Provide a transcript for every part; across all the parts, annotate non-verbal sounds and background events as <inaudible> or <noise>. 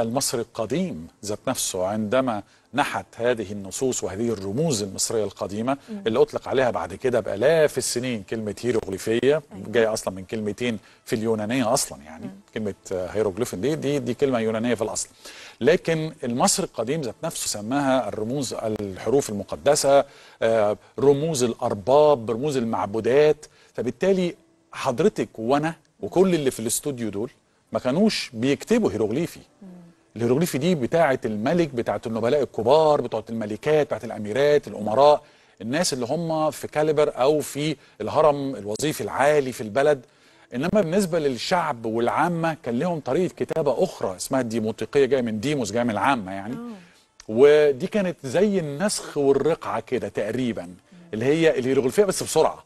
المصري القديم ذات نفسه عندما نحت هذه النصوص وهذه الرموز المصرية القديمة اللي أطلق عليها بعد كده بألاف السنين كلمة هيروغليفية أيوة. جاية أصلا من كلمتين في اليونانية أصلا يعني كلمة هيروغليفين دي, دي دي كلمة يونانية في الأصل لكن المصري القديم ذات نفسه سماها الرموز الحروف المقدسة آه، رموز الأرباب رموز المعبودات فبالتالي حضرتك وأنا وكل اللي في الاستوديو دول ما كانوش بيكتبوا هيروغليفي الهيروغليفي دي بتاعه الملك بتاعه النبلاء الكبار بتاعه الملكات بتاعه الاميرات الامراء الناس اللي هم في كاليبر او في الهرم الوظيفي العالي في البلد انما بالنسبه للشعب والعامه كان لهم طريقه كتابه اخرى اسمها الديموطيقيه جايه من ديموس جايه من العامه يعني ودي كانت زي النسخ والرقعه كده تقريبا اللي هي الهيروغليفيه بس بسرعه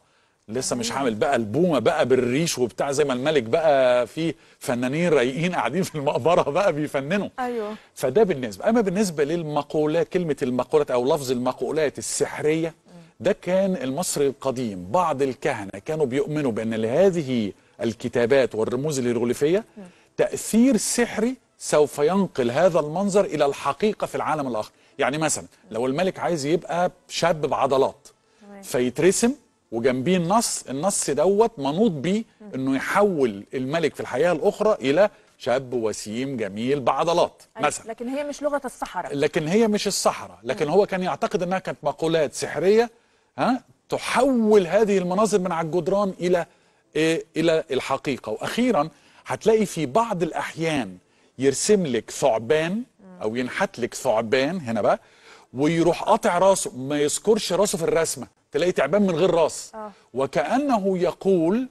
لسه مش عامل بقى البومه بقى بالريش وبتاع زي ما الملك بقى في فنانين رايقين قاعدين في المقبره بقى بيفننوا ايوه فده بالنسبه اما بالنسبه للمقولات كلمه المقولات او لفظ المقولات السحريه ده كان المصري القديم بعض الكهنه كانوا بيؤمنوا بان لهذه الكتابات والرموز الهيروغليفيه تاثير سحري سوف ينقل هذا المنظر الى الحقيقه في العالم الاخر يعني مثلا لو الملك عايز يبقى شاب بعضلات فيترسم وجنبيه النص النص دوت منوط بيه انه يحول الملك في الحياه الاخرى الى شاب وسيم جميل بعضلات مثلا لكن هي مش لغه الصحراء لكن هي مش الصحراء لكن هو كان يعتقد انها كانت مقولات سحريه ها تحول هذه المناظر من على الجدران الى إيه الى الحقيقه واخيرا هتلاقي في بعض الاحيان يرسم لك ثعبان او ينحت لك ثعبان هنا بقى ويروح قاطع راسه ما يذكرش راسه في الرسمه تلاقي تعبان من غير راس أوه. وكانه يقول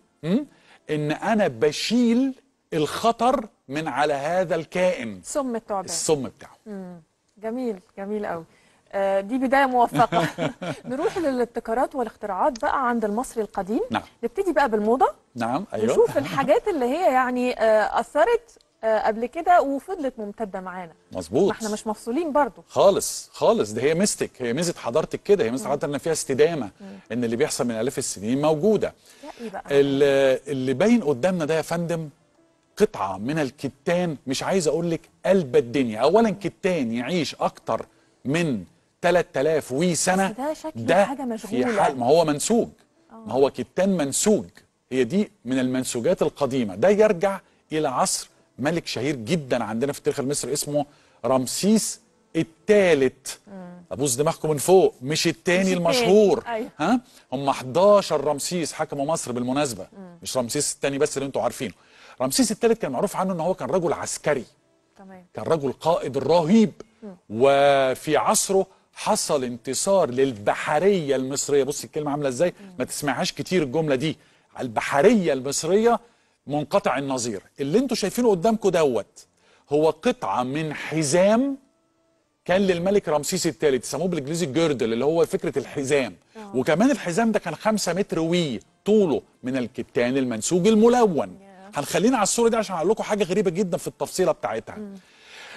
ان انا بشيل الخطر من على هذا الكائن سم التعبان السم بتاعه مم. جميل جميل قوي آه، دي بدايه موفقه <laughs> <laughs> نروح للابتكارات والاختراعات بقى عند المصري القديم نعم. نبتدي بقى بالموضه نعم ايوه نشوف الحاجات اللي هي يعني آه، اثرت آه، قبل كده وفضلت ممتده معانا مظبوط احنا مش مفصولين برضو خالص خالص ده هي ميستك هي ميزه حضرتك كده هي ميزه حضرتك ان فيها استدامه مم. ان اللي بيحصل من الاف السنين موجوده إيه بقى؟ اللي, باين قدامنا ده يا فندم قطعه من الكتان مش عايز اقول لك قلب الدنيا اولا كتان يعيش اكتر من 3000 وي سنه ده شكل ده حاجه مشغوله في ما هو منسوج آه. ما هو كتان منسوج هي دي من المنسوجات القديمه ده يرجع الى عصر ملك شهير جدا عندنا في التاريخ المصري اسمه رمسيس الثالث ابوس دماغكم من فوق مش الثاني مش المشهور أيوه. ها هم 11 رمسيس حكموا مصر بالمناسبه مم. مش رمسيس الثاني بس اللي انتوا عارفينه رمسيس الثالث كان معروف عنه ان هو كان رجل عسكري تمام كان رجل قائد رهيب مم. وفي عصره حصل انتصار للبحريه المصريه بص الكلمه عامله ازاي ما تسمعهاش كتير الجمله دي البحريه المصريه منقطع النظير اللي انتوا شايفينه قدامكم دوت هو قطعه من حزام كان للملك رمسيس الثالث سموه بالانجليزي جيردل اللي هو فكره الحزام أوه. وكمان الحزام ده كان 5 متر وي طوله من الكتان المنسوج الملون yeah. هنخلينا على الصوره دي عشان اقول لكم حاجه غريبه جدا في التفصيله بتاعتها mm.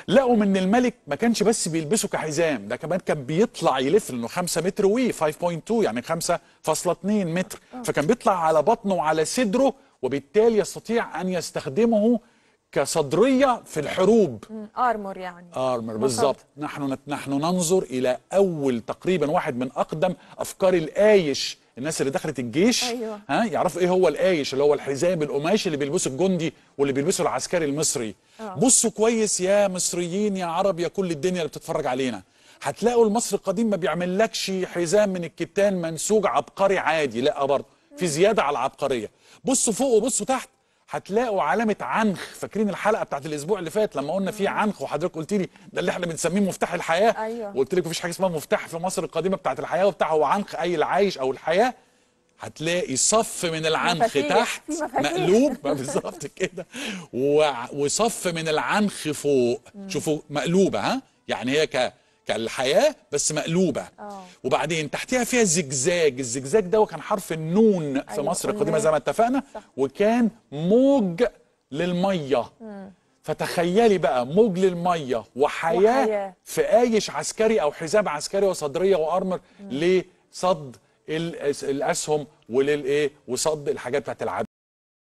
لقوا ان الملك ما كانش بس بيلبسه كحزام ده كمان كان بيطلع يلف لانه 5 متر وي 5.2 يعني 5.2 متر آه. فكان بيطلع على بطنه وعلى صدره وبالتالي يستطيع أن يستخدمه كصدرية في الحروب آرمر يعني آرمر بالظبط نحن نحن ننظر إلى أول تقريبا واحد من أقدم أفكار الآيش الناس اللي دخلت الجيش أيوة. ها يعرفوا ايه هو القايش اللي هو الحزام القماشي اللي بيلبسه الجندي واللي بيلبسه العسكري المصري أوه. بصوا كويس يا مصريين يا عرب يا كل الدنيا اللي بتتفرج علينا هتلاقوا المصري القديم ما بيعملكش حزام من الكتان منسوج عبقري عادي لا برضه في زياده على العبقريه بصوا فوق وبصوا تحت هتلاقوا علامه عنخ فاكرين الحلقه بتاعت الاسبوع اللي فات لما قلنا في عنخ وحضرتك قلت لي ده اللي احنا بنسميه مفتاح الحياه أيوة. وقلت لك مفيش حاجه اسمها مفتاح في مصر القديمه بتاعت الحياه وبتاع هو عنخ اي العايش او الحياه هتلاقي صف من العنخ مفاتيح. تحت <laughs> مفاتيح. مقلوب <laughs> بالظبط كده وصف من العنخ فوق شوفوا مقلوبه ها يعني هي ك كالحياه بس مقلوبه أوه. وبعدين تحتها فيها زجزاج الزجزاج ده كان حرف النون أيوة. في مصر القديمه زي ما اتفقنا صح. وكان موج للميه مم. فتخيلي بقى موج للميه وحياه, وحياة. في أيش عسكري او حزام عسكري وصدريه وارمر لصد الاسهم وللايه وصد الحاجات بتاعت العدو